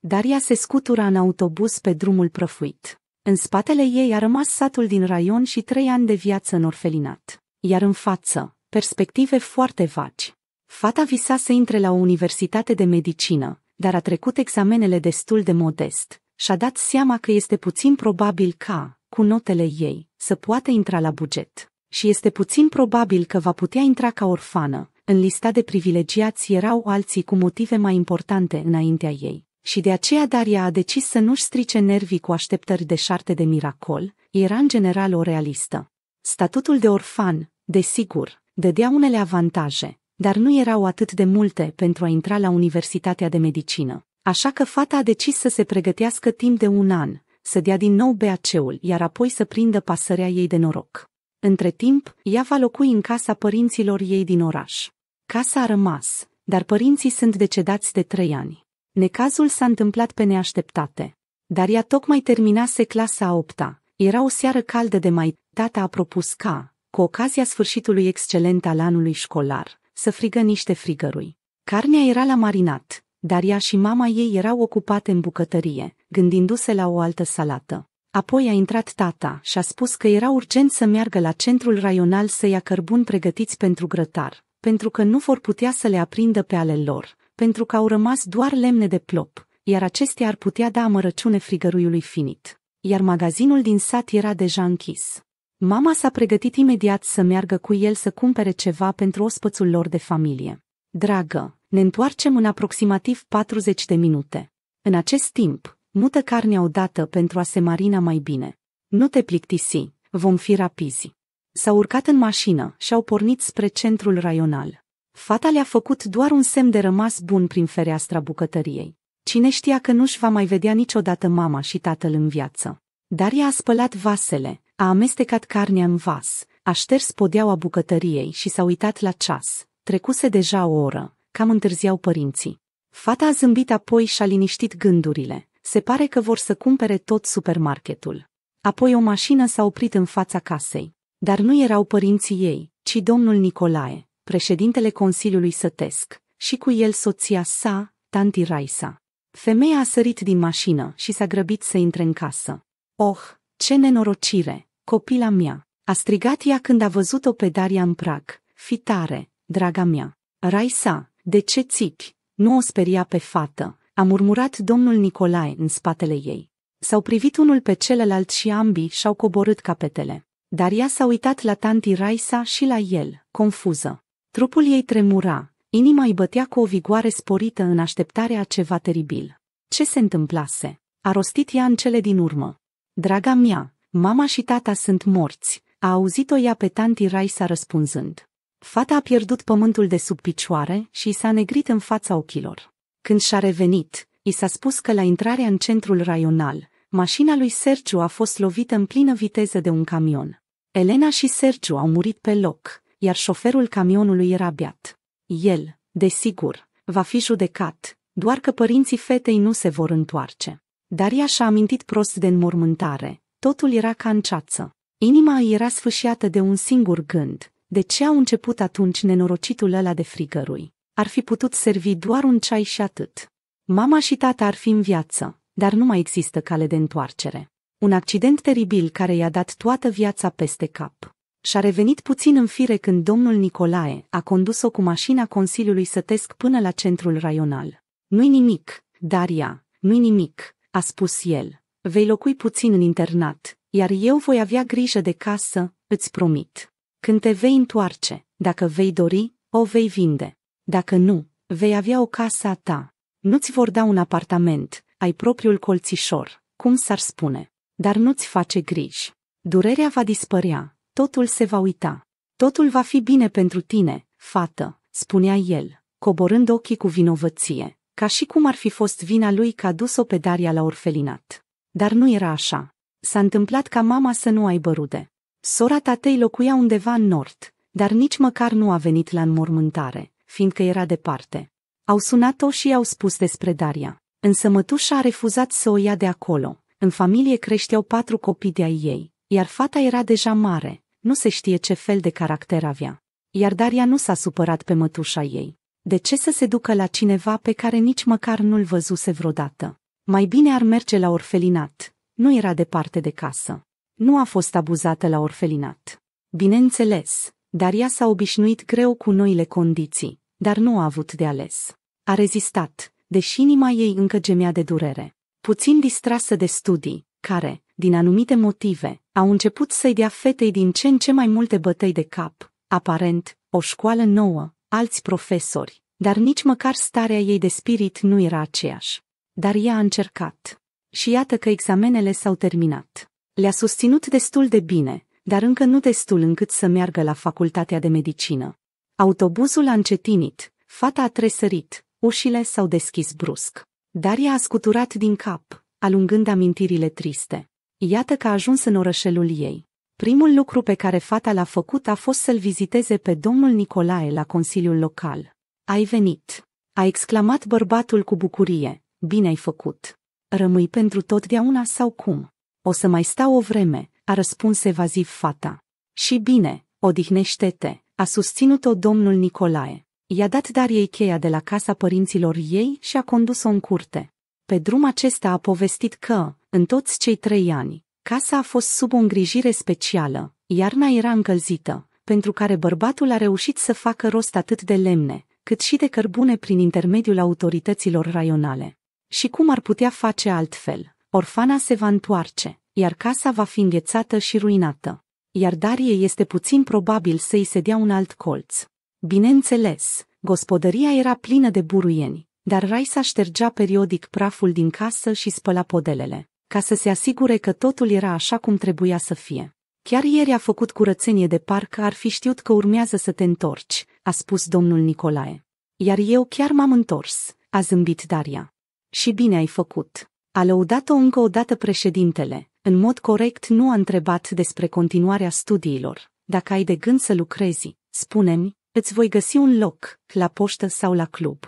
Daria se scutura în autobuz pe drumul prăfuit. În spatele ei a rămas satul din raion și trei ani de viață în orfelinat. Iar în față, perspective foarte vagi. Fata visa să intre la o universitate de medicină, dar a trecut examenele destul de modest și-a dat seama că este puțin probabil ca, cu notele ei, să poată intra la buget. Și este puțin probabil că va putea intra ca orfană, în lista de privilegiați erau alții cu motive mai importante înaintea ei și de aceea Daria a decis să nu-și strice nervii cu așteptări de șarte de miracol, era în general o realistă. Statutul de orfan, desigur, dădea unele avantaje, dar nu erau atât de multe pentru a intra la Universitatea de Medicină. Așa că fata a decis să se pregătească timp de un an, să dea din nou BAC-ul, iar apoi să prindă pasărea ei de noroc. Între timp, ea va locui în casa părinților ei din oraș. Casa a rămas, dar părinții sunt decedați de trei ani. Necazul s-a întâmplat pe neașteptate. Dar ea tocmai terminase clasa a opta. Era o seară caldă de mai, tata a propus ca, cu ocazia sfârșitului excelent al anului școlar, să frigă niște frigărui. Carnea era la marinat, dar ea și mama ei erau ocupate în bucătărie, gândindu-se la o altă salată. Apoi a intrat tata și a spus că era urgent să meargă la centrul raional să ia cărbuni pregătiți pentru grătar, pentru că nu vor putea să le aprindă pe ale lor, pentru că au rămas doar lemne de plop, iar acestea ar putea da amărăciune frigăruiului finit. Iar magazinul din sat era deja închis. Mama s-a pregătit imediat să meargă cu el să cumpere ceva pentru ospățul lor de familie. Dragă, ne întoarcem în aproximativ 40 de minute. În acest timp, mută carnea odată pentru a se marina mai bine. Nu te plictisi, vom fi rapizi. S-au urcat în mașină și au pornit spre centrul raional. Fata le-a făcut doar un semn de rămas bun prin fereastra bucătăriei. Cine știa că nu-și va mai vedea niciodată mama și tatăl în viață. Dar ea a spălat vasele, a amestecat carnea în vas, a șters podeaua bucătăriei și s-a uitat la ceas. Trecuse deja o oră, cam întârziau părinții. Fata a zâmbit apoi și a liniștit gândurile. Se pare că vor să cumpere tot supermarketul. Apoi o mașină s-a oprit în fața casei. Dar nu erau părinții ei, ci domnul Nicolae președintele Consiliului Sătesc, și cu el soția sa, tanti Raisa. Femeia a sărit din mașină și s-a grăbit să intre în casă. Oh, ce nenorocire, copila mea! A strigat ea când a văzut-o pe Daria în prag. Fitare, draga mea! Raisa, de ce țichi? Nu o speria pe fată, a murmurat domnul Nicolae în spatele ei. S-au privit unul pe celălalt și ambii și-au coborât capetele. Daria s-a uitat la tanti Raisa și la el, confuză. Trupul ei tremura, inima îi bătea cu o vigoare sporită în așteptarea ceva teribil. Ce se întâmplase? A rostit ea în cele din urmă. Draga mea, mama și tata sunt morți, a auzit-o ea pe tanti Raisa răspunzând. Fata a pierdut pământul de sub picioare și i s-a negrit în fața ochilor. Când și-a revenit, i s-a spus că la intrarea în centrul raional, mașina lui Sergiu a fost lovită în plină viteză de un camion. Elena și Sergiu au murit pe loc, iar șoferul camionului era biat. El, desigur, va fi judecat, doar că părinții fetei nu se vor întoarce. Dar ea și-a amintit prost de înmormântare, totul era ca în ceață. Inima îi era sfâșiată de un singur gând, de ce au început atunci nenorocitul ăla de frigărui. Ar fi putut servi doar un ceai și atât. Mama și tata ar fi în viață, dar nu mai există cale de întoarcere. Un accident teribil care i-a dat toată viața peste cap și-a revenit puțin în fire când domnul Nicolae a condus-o cu mașina Consiliului Sătesc până la centrul raional. Nu-i nimic, Daria, nu-i nimic, a spus el. Vei locui puțin în internat, iar eu voi avea grijă de casă, îți promit. Când te vei întoarce, dacă vei dori, o vei vinde. Dacă nu, vei avea o casă a ta. Nu-ți vor da un apartament, ai propriul colțișor, cum s-ar spune. Dar nu-ți face griji. Durerea va dispărea, totul se va uita. Totul va fi bine pentru tine, fată, spunea el, coborând ochii cu vinovăție, ca și cum ar fi fost vina lui că a dus-o pe Daria la orfelinat. Dar nu era așa. S-a întâmplat ca mama să nu aibă rude. Sora tatei locuia undeva în nord, dar nici măcar nu a venit la înmormântare, fiindcă era departe. Au sunat-o și i-au spus despre Daria, însă mătușa a refuzat să o ia de acolo. În familie creșteau patru copii de-ai ei, iar fata era deja mare, nu se știe ce fel de caracter avea. Iar Daria nu s-a supărat pe mătușa ei. De ce să se ducă la cineva pe care nici măcar nu-l văzuse vreodată? Mai bine ar merge la orfelinat. Nu era departe de casă. Nu a fost abuzată la orfelinat. Bineînțeles, Daria s-a obișnuit greu cu noile condiții, dar nu a avut de ales. A rezistat, deși inima ei încă gemea de durere. Puțin distrasă de studii, care, din anumite motive, au început să-i dea fetei din ce în ce mai multe bătăi de cap, aparent, o școală nouă, alți profesori, dar nici măcar starea ei de spirit nu era aceeași. Dar ea a încercat. Și iată că examenele s-au terminat. Le-a susținut destul de bine, dar încă nu destul încât să meargă la facultatea de medicină. Autobuzul a încetinit, fata a tresărit, ușile s-au deschis brusc. Dar ea a scuturat din cap, alungând amintirile triste. Iată că a ajuns în orășelul ei. Primul lucru pe care fata l-a făcut a fost să-l viziteze pe domnul Nicolae la consiliul local. Ai venit! A exclamat bărbatul cu bucurie. Bine ai făcut! Rămâi pentru totdeauna sau cum? O să mai stau o vreme, a răspuns evaziv fata. Și bine, odihnește-te, a susținut-o domnul Nicolae. I-a dat dar ei cheia de la casa părinților ei și a condus-o în curte. Pe drum acesta a povestit că, în toți cei trei ani, casa a fost sub o îngrijire specială, iarna era încălzită, pentru care bărbatul a reușit să facă rost atât de lemne, cât și de cărbune prin intermediul autorităților raionale. Și cum ar putea face altfel? Orfana se va întoarce, iar casa va fi înghețată și ruinată. Iar Darie este puțin probabil să-i se dea un alt colț. Bineînțeles, gospodăria era plină de buruieni, dar Raisa ștergea periodic praful din casă și spăla podelele ca să se asigure că totul era așa cum trebuia să fie. Chiar ieri a făcut curățenie de parcă ar fi știut că urmează să te întorci, a spus domnul Nicolae. Iar eu chiar m-am întors, a zâmbit Daria. Și bine ai făcut. A lăudat-o încă o dată președintele, în mod corect nu a întrebat despre continuarea studiilor. Dacă ai de gând să lucrezi, spune-mi, îți voi găsi un loc, la poștă sau la club.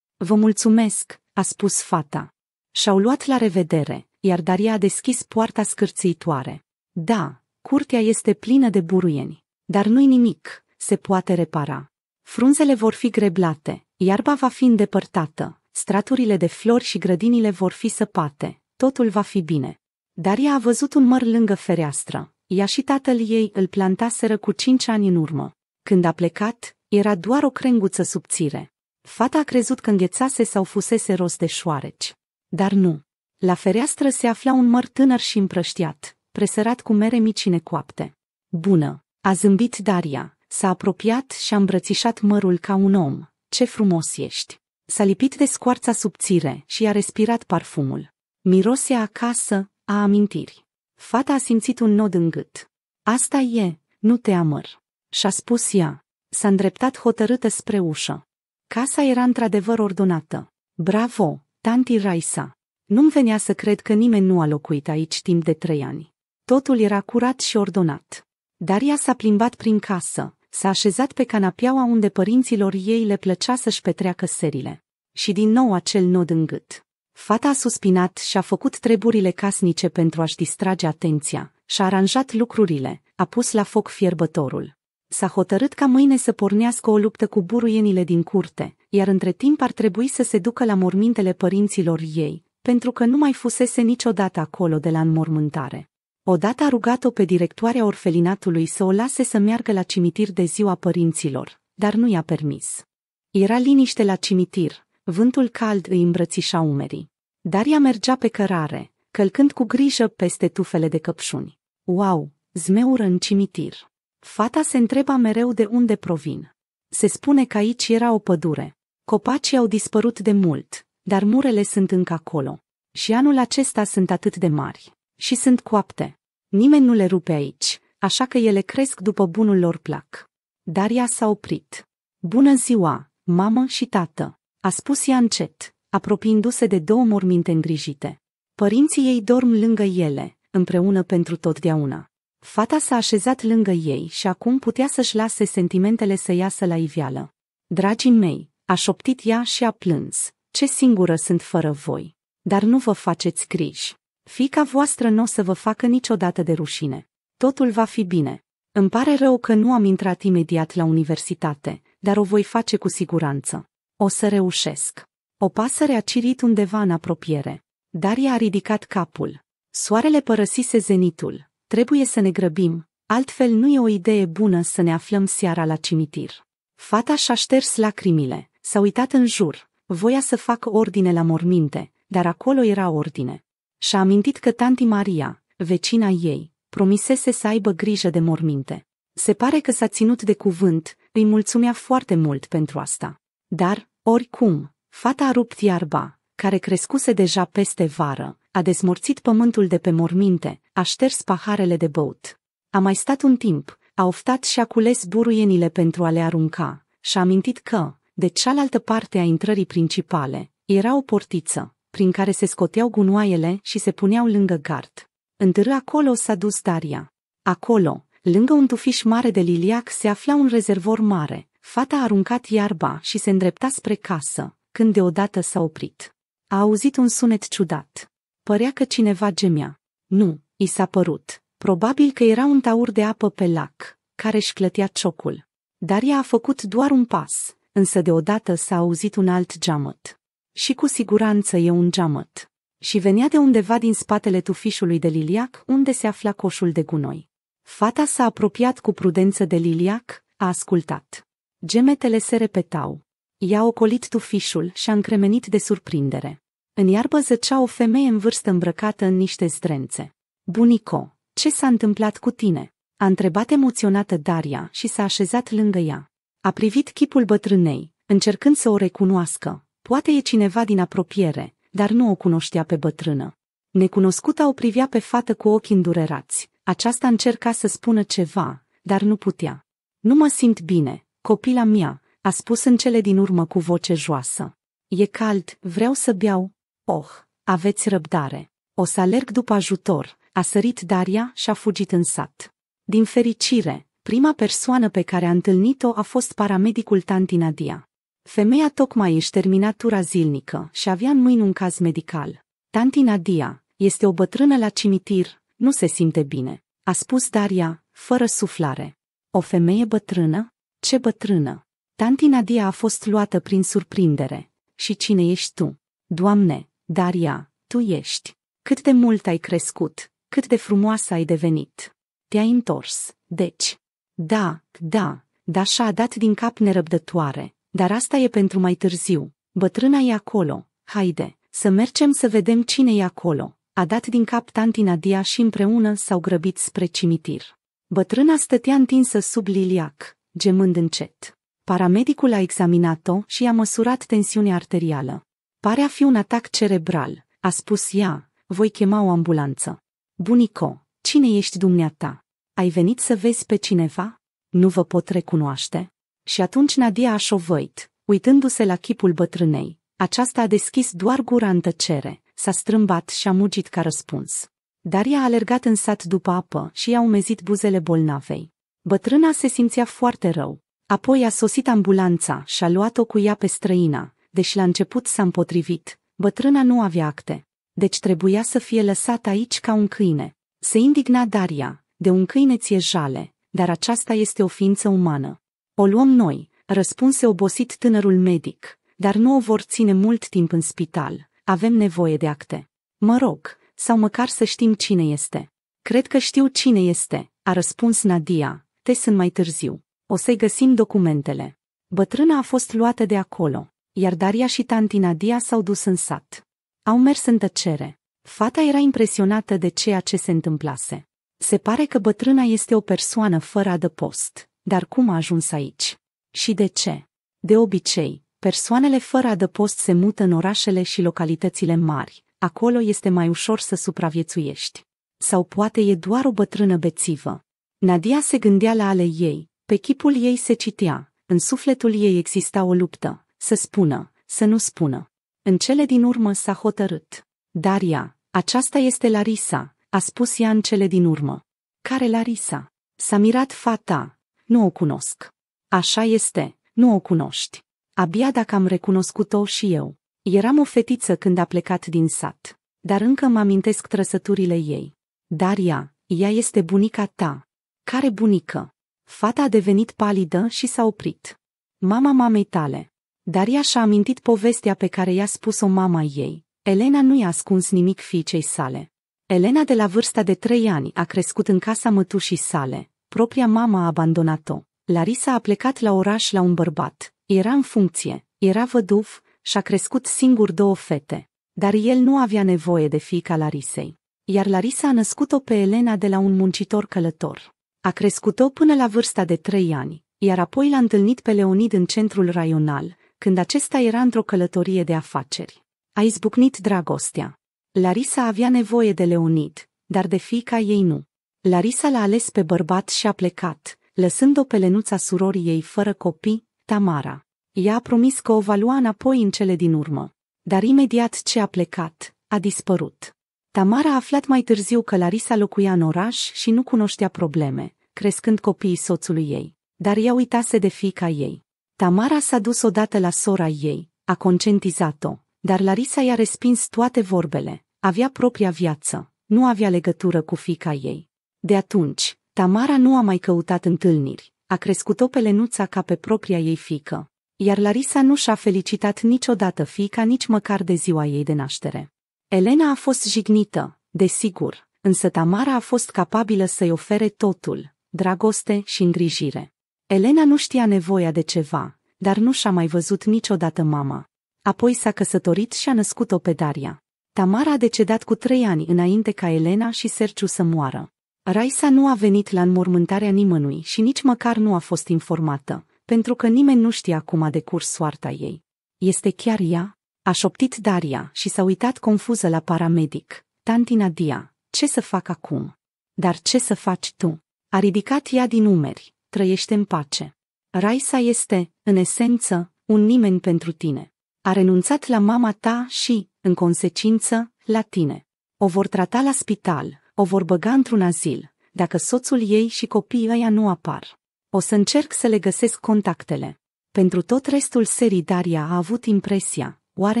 Vă mulțumesc, a spus fata. Și-au luat la revedere, iar Daria a deschis poarta scârțitoare. Da, curtea este plină de buruieni, dar nu-i nimic, se poate repara. Frunzele vor fi greblate, iarba va fi îndepărtată, straturile de flori și grădinile vor fi săpate, totul va fi bine. Daria a văzut un măr lângă fereastră, ea și tatăl ei îl plantaseră cu cinci ani în urmă. Când a plecat, era doar o crenguță subțire. Fata a crezut că înghețase sau fusese rost de șoareci. Dar nu. La fereastră se afla un măr tânăr și împrăștiat, presărat cu mere mici necoapte. Bună! A zâmbit Daria, s-a apropiat și a îmbrățișat mărul ca un om. Ce frumos ești! S-a lipit de scoarța subțire și a respirat parfumul. Mirosea acasă, a amintiri. Fata a simțit un nod în gât. Asta e, nu te amăr. Și-a spus ea. S-a îndreptat hotărâtă spre ușă. Casa era într-adevăr ordonată. Bravo, tanti Raisa! Nu-mi venea să cred că nimeni nu a locuit aici timp de trei ani. Totul era curat și ordonat. Daria s-a plimbat prin casă, s-a așezat pe canapeaua unde părinților ei le plăcea să-și petreacă serile. Și din nou acel nod în gât. Fata a suspinat și a făcut treburile casnice pentru a-și distrage atenția, și-a aranjat lucrurile, a pus la foc fierbătorul. S-a hotărât ca mâine să pornească o luptă cu buruienile din curte, iar între timp ar trebui să se ducă la mormintele părinților ei, pentru că nu mai fusese niciodată acolo de la înmormântare. Odată a rugat-o pe directoarea orfelinatului să o lase să meargă la cimitir de ziua părinților, dar nu i-a permis. Era liniște la cimitir, vântul cald îi îmbrățișa umerii. Daria mergea pe cărare, călcând cu grijă peste tufele de căpșuni. Wow, zmeură în cimitir. Fata se întreba mereu de unde provin. Se spune că aici era o pădure. Copacii au dispărut de mult, dar murele sunt încă acolo. Și anul acesta sunt atât de mari. Și sunt coapte. Nimeni nu le rupe aici, așa că ele cresc după bunul lor plac. Dar ea s-a oprit. Bună ziua, mamă și tată, a spus ea încet, apropiindu-se de două morminte îngrijite. Părinții ei dorm lângă ele, împreună pentru totdeauna. Fata s-a așezat lângă ei și acum putea să-și lase sentimentele să iasă la iveală. Dragii mei, a șoptit ea și a plâns, ce singură sunt fără voi. Dar nu vă faceți griji. Fica voastră nu o să vă facă niciodată de rușine. Totul va fi bine. Îmi pare rău că nu am intrat imediat la universitate, dar o voi face cu siguranță. O să reușesc. O pasăre a cirit undeva în apropiere. Daria a ridicat capul. Soarele părăsise zenitul. Trebuie să ne grăbim, altfel nu e o idee bună să ne aflăm seara la cimitir. Fata și-a șters lacrimile, s-a uitat în jur, Voia să facă ordine la morminte, dar acolo era ordine. Și-a amintit că tanti Maria, vecina ei, promisese să aibă grijă de morminte. Se pare că s-a ținut de cuvânt, îi mulțumea foarte mult pentru asta. Dar, oricum, fata a rupt iarba, care crescuse deja peste vară, a desmorțit pământul de pe morminte, a șters paharele de băut. A mai stat un timp, a oftat și a cules buruienile pentru a le arunca, și a amintit că, de cealaltă parte a intrării principale, era o portiță, prin care se scoteau gunoaiele și se puneau lângă gard. Întâi acolo s-a dus Daria. Acolo, lângă un tufiș mare de liliac, se afla un rezervor mare. Fata a aruncat iarba și se îndrepta spre casă, când deodată s-a oprit. A auzit un sunet ciudat. Părea că cineva gemea. Nu, i s-a părut. Probabil că era un taur de apă pe lac, care își clătea ciocul. Daria a făcut doar un pas însă deodată s-a auzit un alt geamăt. Și cu siguranță e un geamăt. Și venea de undeva din spatele tufișului de liliac, unde se afla coșul de gunoi. Fata s-a apropiat cu prudență de liliac, a ascultat. Gemetele se repetau. I-a ocolit tufișul și a încremenit de surprindere. În iarbă zăcea o femeie în vârstă îmbrăcată în niște zdrențe. Bunico, ce s-a întâmplat cu tine? A întrebat emoționată Daria și s-a așezat lângă ea. A privit chipul bătrânei, încercând să o recunoască. Poate e cineva din apropiere, dar nu o cunoștea pe bătrână. Necunoscuta o privea pe fată cu ochi îndurerați. Aceasta încerca să spună ceva, dar nu putea. Nu mă simt bine, copila mea, a spus în cele din urmă cu voce joasă. E cald, vreau să beau. Oh, aveți răbdare. O să alerg după ajutor, a sărit Daria și a fugit în sat. Din fericire, Prima persoană pe care a întâlnit-o a fost paramedicul tanti Nadia. Femeia tocmai își termina tura zilnică și avea în mâini un caz medical. Tanti Nadia, este o bătrână la cimitir, nu se simte bine, a spus Daria, fără suflare. O femeie bătrână? Ce bătrână? Tanti Nadia a fost luată prin surprindere. Și cine ești tu? Doamne, Daria, tu ești. Cât de mult ai crescut, cât de frumoasă ai devenit. Te-ai întors, deci. Da, da, Dasha a dat din cap nerăbdătoare, dar asta e pentru mai târziu. Bătrâna e acolo, haide, să mergem să vedem cine e acolo. A dat din cap tanti Nadia și împreună s-au grăbit spre cimitir. Bătrâna stătea întinsă sub liliac, gemând încet. Paramedicul a examinat-o și a măsurat tensiunea arterială. Pare a fi un atac cerebral, a spus ea, voi chema o ambulanță. Bunico, cine ești dumneata? Ai venit să vezi pe cineva? Nu vă pot recunoaște? Și atunci Nadia a șovăit, uitându-se la chipul bătrânei. Aceasta a deschis doar gura în tăcere, s-a strâmbat și a mugit ca răspuns. Daria a alergat în sat după apă și i-a umezit buzele bolnavei. Bătrâna se simțea foarte rău. Apoi a sosit ambulanța și a luat-o cu ea pe străina, deși la început s-a împotrivit. Bătrâna nu avea acte, deci trebuia să fie lăsată aici ca un câine. Se indigna Daria, de un câine ție jale, dar aceasta este o ființă umană. O luăm noi, răspunse obosit tânărul medic, dar nu o vor ține mult timp în spital, avem nevoie de acte. Mă rog, sau măcar să știm cine este. Cred că știu cine este, a răspuns Nadia, te sunt mai târziu. O să-i găsim documentele. Bătrâna a fost luată de acolo, iar Daria și tanti Nadia s-au dus în sat. Au mers în tăcere. Fata era impresionată de ceea ce se întâmplase. Se pare că bătrâna este o persoană fără adăpost. Dar cum a ajuns aici? Și de ce? De obicei, persoanele fără adăpost se mută în orașele și localitățile mari. Acolo este mai ușor să supraviețuiești. Sau poate e doar o bătrână bețivă. Nadia se gândea la ale ei, pe chipul ei se citea, în sufletul ei exista o luptă, să spună, să nu spună. În cele din urmă s-a hotărât. Daria, aceasta este Larisa, a spus ea în cele din urmă. Care Larisa? S-a mirat fata. Nu o cunosc. Așa este, nu o cunoști. Abia dacă am recunoscut-o și eu. Eram o fetiță când a plecat din sat, dar încă mă amintesc trăsăturile ei. Daria, ea este bunica ta. Care bunică? Fata a devenit palidă și s-a oprit. Mama mamei tale. Daria și-a amintit povestea pe care i-a spus-o mama ei. Elena nu i-a ascuns nimic fiicei sale. Elena de la vârsta de trei ani a crescut în casa mătușii sale, propria mama a abandonat-o. Larisa a plecat la oraș la un bărbat, era în funcție, era văduv și a crescut singur două fete, dar el nu avea nevoie de fiica Larisei. Iar Larisa a născut-o pe Elena de la un muncitor călător. A crescut-o până la vârsta de trei ani, iar apoi l-a întâlnit pe Leonid în centrul raional, când acesta era într-o călătorie de afaceri. A izbucnit dragostea. Larisa avea nevoie de Leonid, dar de fica ei nu. Larisa l-a ales pe bărbat și a plecat, lăsând-o pe lenuța surorii ei fără copii, Tamara. Ea a promis că o va lua înapoi în cele din urmă. Dar imediat ce a plecat, a dispărut. Tamara a aflat mai târziu că Larisa locuia în oraș și nu cunoștea probleme, crescând copiii soțului ei. Dar ea uitase de fica ei. Tamara s-a dus odată la sora ei, a concentizat o dar Larisa i-a respins toate vorbele, avea propria viață, nu avea legătură cu fica ei. De atunci, Tamara nu a mai căutat întâlniri, a crescut-o pe Lenuța ca pe propria ei fică, iar Larisa nu și-a felicitat niciodată fica nici măcar de ziua ei de naștere. Elena a fost jignită, desigur, însă Tamara a fost capabilă să-i ofere totul, dragoste și îngrijire. Elena nu știa nevoia de ceva, dar nu și-a mai văzut niciodată mama. Apoi s-a căsătorit și a născut-o pe Daria. Tamara a decedat cu trei ani înainte ca Elena și Serciu să moară. Raisa nu a venit la înmormântarea nimănui și nici măcar nu a fost informată, pentru că nimeni nu știa cum a decurs soarta ei. Este chiar ea? A șoptit Daria și s-a uitat confuză la paramedic. Tanti Nadia, ce să fac acum? Dar ce să faci tu? A ridicat ea din umeri, trăiește în pace. Raisa este, în esență, un nimeni pentru tine. A renunțat la mama ta și, în consecință, la tine. O vor trata la spital, o vor băga într-un azil, dacă soțul ei și copiii ăia nu apar. O să încerc să le găsesc contactele. Pentru tot restul serii Daria a avut impresia, oare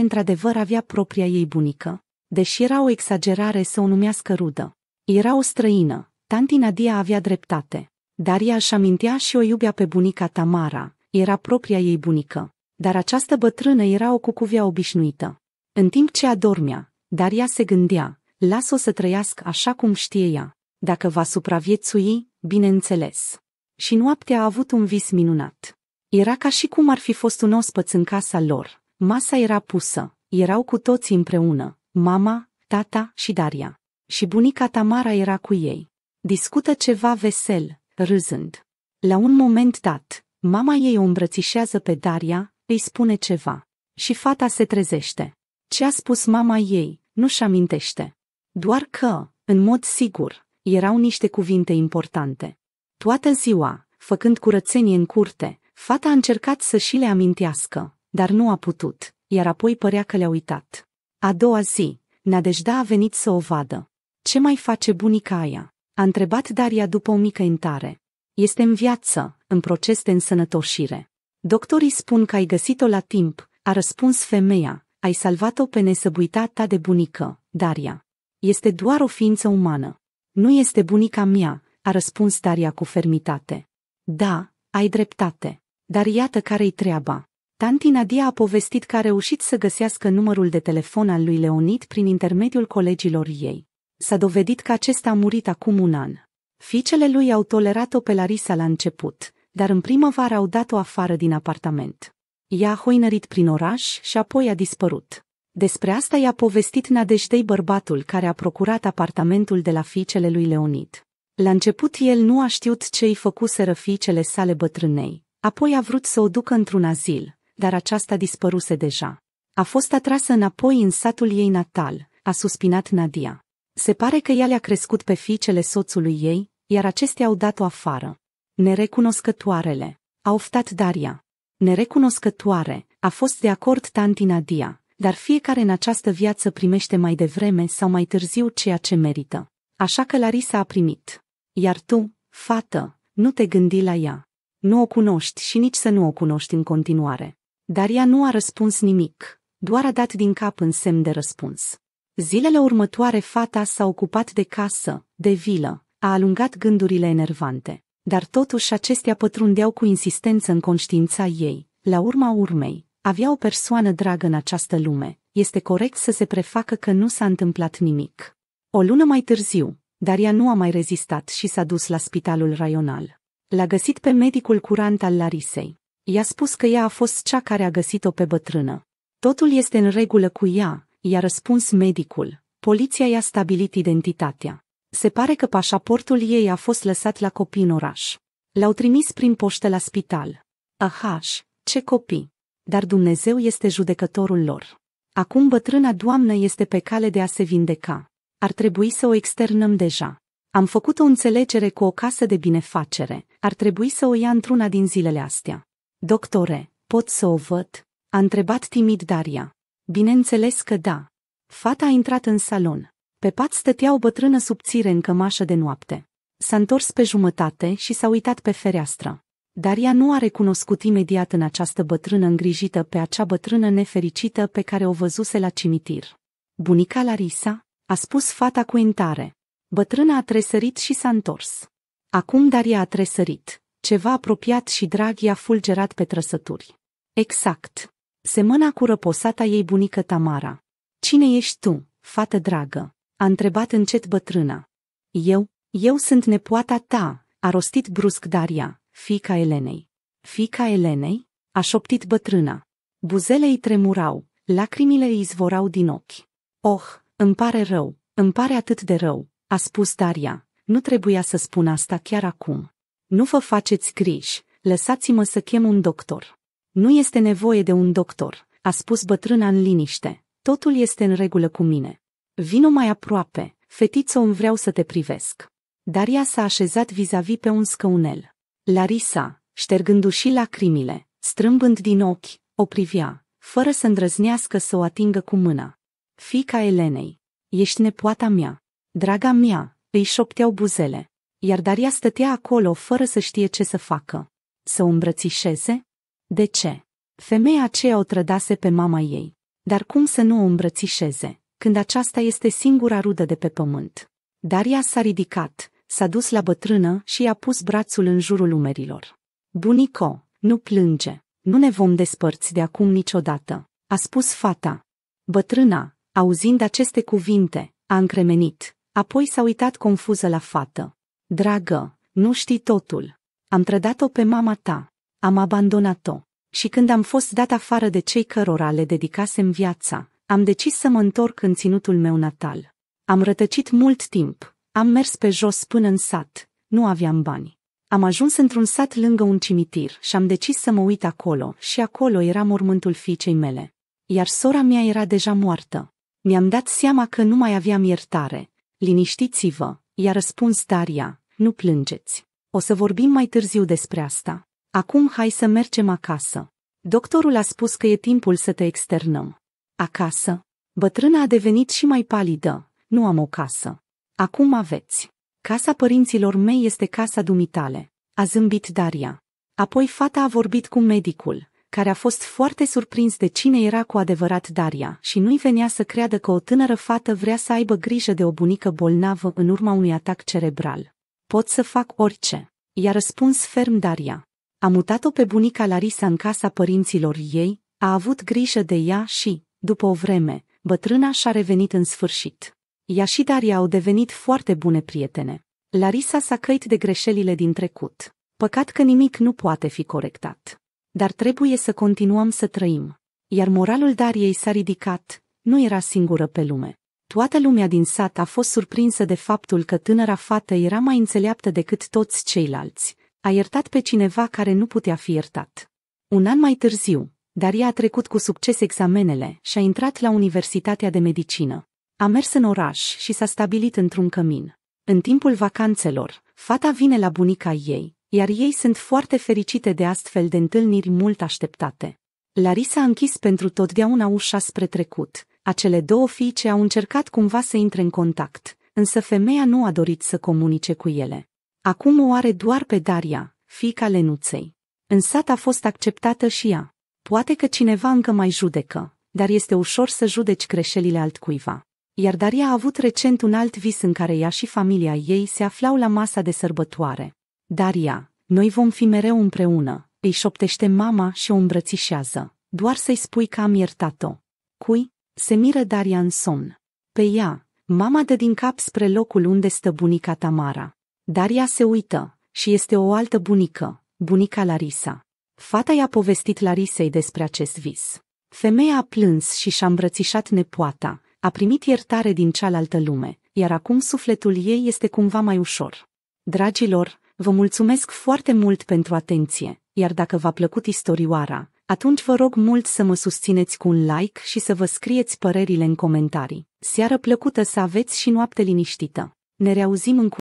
într-adevăr avea propria ei bunică? Deși era o exagerare să o numească rudă. Era o străină, tanti Nadia avea dreptate. Daria își amintea și o iubea pe bunica Tamara, era propria ei bunică. Dar această bătrână era o cucuvia obișnuită. În timp ce adormea, dar ea se gândea, las-o să trăiască așa cum știe ea. Dacă va supraviețui, bineînțeles. Și noaptea a avut un vis minunat. Era ca și cum ar fi fost un ospăț în casa lor. Masa era pusă, erau cu toții împreună, mama, tata și Daria. Și bunica Tamara era cu ei. Discută ceva vesel, râzând. La un moment dat, mama ei o îmbrățișează pe Daria, îi spune ceva. Și fata se trezește. Ce a spus mama ei, nu-și amintește. Doar că, în mod sigur, erau niște cuvinte importante. Toată ziua, făcând curățenie în curte, fata a încercat să și le amintească, dar nu a putut, iar apoi părea că le-a uitat. A doua zi, Nadejda a venit să o vadă. Ce mai face bunica aia? A întrebat Daria după o mică intare. Este în viață, în proces de însănătoșire. Doctorii spun că ai găsit-o la timp, a răspuns femeia, ai salvat-o pe nesăbuita ta de bunică, Daria. Este doar o ființă umană. Nu este bunica mea, a răspuns Daria cu fermitate. Da, ai dreptate. Dar iată care-i treaba. Tanti Nadia a povestit că a reușit să găsească numărul de telefon al lui Leonid prin intermediul colegilor ei. S-a dovedit că acesta a murit acum un an. Ficele lui au tolerat-o pe Larisa la început, dar în primăvară au dat-o afară din apartament. Ea a hoinărit prin oraș și apoi a dispărut. Despre asta i-a povestit Nadejdei bărbatul care a procurat apartamentul de la fiicele lui Leonid. La început el nu a știut ce i făcuseră fiicele sale bătrânei, apoi a vrut să o ducă într-un azil, dar aceasta dispăruse deja. A fost atrasă înapoi în satul ei natal, a suspinat Nadia. Se pare că ea le-a crescut pe fiicele soțului ei, iar acestea au dat-o afară. Nerecunoscătoarele. A oftat Daria. Nerecunoscătoare, a fost de acord tanti Nadia, dar fiecare în această viață primește mai devreme sau mai târziu ceea ce merită. Așa că Larisa a primit. Iar tu, fată, nu te gândi la ea. Nu o cunoști și nici să nu o cunoști în continuare. Dar ea nu a răspuns nimic, doar a dat din cap în semn de răspuns. Zilele următoare fata s-a ocupat de casă, de vilă, a alungat gândurile enervante. Dar totuși acestea pătrundeau cu insistență în conștiința ei. La urma urmei, avea o persoană dragă în această lume, este corect să se prefacă că nu s-a întâmplat nimic. O lună mai târziu, Daria nu a mai rezistat și s-a dus la spitalul raional. L-a găsit pe medicul curant al Larisei. I-a spus că ea a fost cea care a găsit-o pe bătrână. Totul este în regulă cu ea, i-a răspuns medicul. Poliția i-a stabilit identitatea. Se pare că pașaportul ei a fost lăsat la copii în oraș. L-au trimis prin poștă la spital. Ahaș, ce copii! Dar Dumnezeu este judecătorul lor. Acum bătrâna doamnă este pe cale de a se vindeca. Ar trebui să o externăm deja. Am făcut o înțelegere cu o casă de binefacere. Ar trebui să o ia într-una din zilele astea. Doctore, pot să o văd? A întrebat timid Daria. Bineînțeles că da. Fata a intrat în salon. Pe pat stătea o bătrână subțire în cămașă de noapte. S-a întors pe jumătate și s-a uitat pe fereastră. Dar ea nu a recunoscut imediat în această bătrână îngrijită pe acea bătrână nefericită pe care o văzuse la cimitir. Bunica Larisa, a spus fata cu întare. Bătrâna a tresărit și s-a întors. Acum Daria a tresărit. Ceva apropiat și drag i-a fulgerat pe trăsături. Exact. Semăna cu răposata ei bunică Tamara. Cine ești tu, fată dragă? a întrebat încet bătrâna. Eu, eu sunt nepoata ta, a rostit brusc Daria, fica Elenei. Fica Elenei? a șoptit bătrâna. Buzele îi tremurau, lacrimile îi izvorau din ochi. Oh, îmi pare rău, îmi pare atât de rău, a spus Daria, nu trebuia să spun asta chiar acum. Nu vă faceți griji, lăsați-mă să chem un doctor. Nu este nevoie de un doctor, a spus bătrâna în liniște, totul este în regulă cu mine. Vino mai aproape, fetiță îmi vreau să te privesc. Daria s-a așezat vis-a-vis pe un scăunel. Larisa, ștergându-și lacrimile, strâmbând din ochi, o privia, fără să îndrăznească să o atingă cu mâna. Fica Elenei, ești nepoata mea, draga mea, îi șopteau buzele, iar Daria stătea acolo fără să știe ce să facă. Să o îmbrățișeze? De ce? Femeia aceea o trădase pe mama ei, dar cum să nu o îmbrățișeze? când aceasta este singura rudă de pe pământ. Daria s-a ridicat, s-a dus la bătrână și i-a pus brațul în jurul umerilor. Bunico, nu plânge, nu ne vom despărți de acum niciodată, a spus fata. Bătrâna, auzind aceste cuvinte, a încremenit, apoi s-a uitat confuză la fată. Dragă, nu știi totul. Am trădat-o pe mama ta. Am abandonat-o. Și când am fost dat afară de cei cărora le dedicasem viața, am decis să mă întorc în ținutul meu natal. Am rătăcit mult timp, am mers pe jos până în sat, nu aveam bani. Am ajuns într-un sat lângă un cimitir și am decis să mă uit acolo și acolo era mormântul fiicei mele. Iar sora mea era deja moartă. Mi-am dat seama că nu mai aveam iertare. Liniștiți-vă, i-a răspuns Daria, nu plângeți. O să vorbim mai târziu despre asta. Acum hai să mergem acasă. Doctorul a spus că e timpul să te externăm. Acasă. Bătrâna a devenit și mai palidă. Nu am o casă. Acum aveți. Casa părinților mei este casa dumitale. A zâmbit Daria. Apoi fata a vorbit cu medicul, care a fost foarte surprins de cine era cu adevărat Daria și nu-i venea să creadă că o tânără fată vrea să aibă grijă de o bunică bolnavă în urma unui atac cerebral. Pot să fac orice. I-a răspuns ferm Daria. A mutat-o pe bunica Larisa în casa părinților ei, a avut grijă de ea și, după o vreme, bătrâna și-a revenit în sfârșit. Ea și Daria au devenit foarte bune prietene. Larisa s-a căit de greșelile din trecut. Păcat că nimic nu poate fi corectat. Dar trebuie să continuăm să trăim. Iar moralul Dariei s-a ridicat, nu era singură pe lume. Toată lumea din sat a fost surprinsă de faptul că tânăra fată era mai înțeleaptă decât toți ceilalți. A iertat pe cineva care nu putea fi iertat. Un an mai târziu, dar ea a trecut cu succes examenele și a intrat la Universitatea de Medicină. A mers în oraș și s-a stabilit într-un cămin. În timpul vacanțelor, fata vine la bunica ei, iar ei sunt foarte fericite de astfel de întâlniri mult așteptate. Larisa a închis pentru totdeauna ușa spre trecut. Acele două fiice au încercat cumva să intre în contact, însă femeia nu a dorit să comunice cu ele. Acum o are doar pe Daria, fiica Lenuței. În sat a fost acceptată și ea. Poate că cineva încă mai judecă, dar este ușor să judeci creșelile altcuiva. Iar Daria a avut recent un alt vis în care ea și familia ei se aflau la masa de sărbătoare. Daria, noi vom fi mereu împreună, îi șoptește mama și o îmbrățișează. Doar să-i spui că am iertat-o. Cui? Se miră Daria în somn. Pe ea, mama dă din cap spre locul unde stă bunica Tamara. Daria se uită și este o altă bunică, bunica Larisa. Fata i-a povestit Larisei despre acest vis. Femeia a plâns și și-a îmbrățișat nepoata, a primit iertare din cealaltă lume, iar acum sufletul ei este cumva mai ușor. Dragilor, vă mulțumesc foarte mult pentru atenție, iar dacă v-a plăcut istorioara, atunci vă rog mult să mă susțineți cu un like și să vă scrieți părerile în comentarii. Seară plăcută să aveți și noapte liniștită. Ne reauzim în